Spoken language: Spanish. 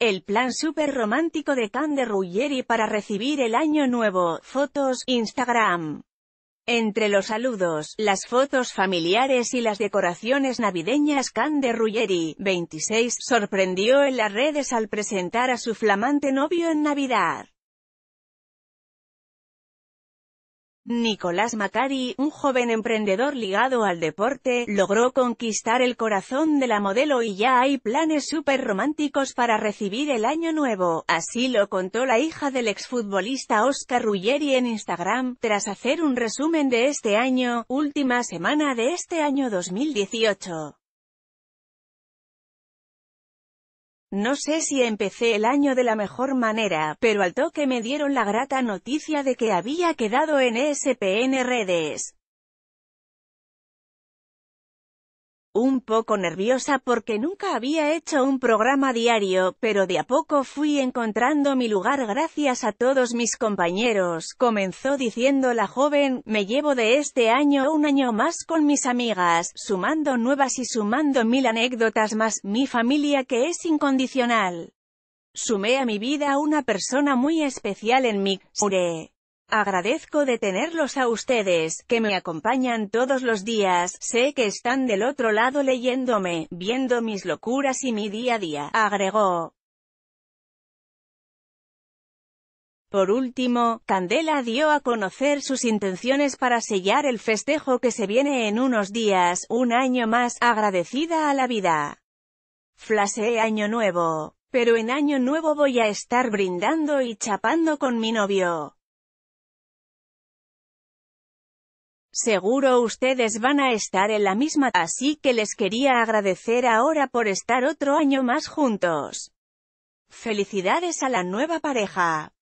El plan super romántico de Can Ruggeri para recibir el año nuevo, fotos, Instagram. Entre los saludos, las fotos familiares y las decoraciones navideñas Can Ruggeri, 26, sorprendió en las redes al presentar a su flamante novio en Navidad. Nicolás Macari, un joven emprendedor ligado al deporte, logró conquistar el corazón de la modelo y ya hay planes súper románticos para recibir el año nuevo. Así lo contó la hija del exfutbolista Oscar Ruggeri en Instagram, tras hacer un resumen de este año, última semana de este año 2018. No sé si empecé el año de la mejor manera, pero al toque me dieron la grata noticia de que había quedado en ESPN Redes. un poco nerviosa porque nunca había hecho un programa diario, pero de a poco fui encontrando mi lugar gracias a todos mis compañeros, comenzó diciendo la joven, me llevo de este año un año más con mis amigas, sumando nuevas y sumando mil anécdotas más, mi familia que es incondicional. Sumé a mi vida una persona muy especial en mi, Sure. Agradezco de tenerlos a ustedes, que me acompañan todos los días, sé que están del otro lado leyéndome, viendo mis locuras y mi día a día, agregó. Por último, Candela dio a conocer sus intenciones para sellar el festejo que se viene en unos días, un año más, agradecida a la vida. Flasé Año Nuevo. Pero en Año Nuevo voy a estar brindando y chapando con mi novio. Seguro ustedes van a estar en la misma, así que les quería agradecer ahora por estar otro año más juntos. Felicidades a la nueva pareja.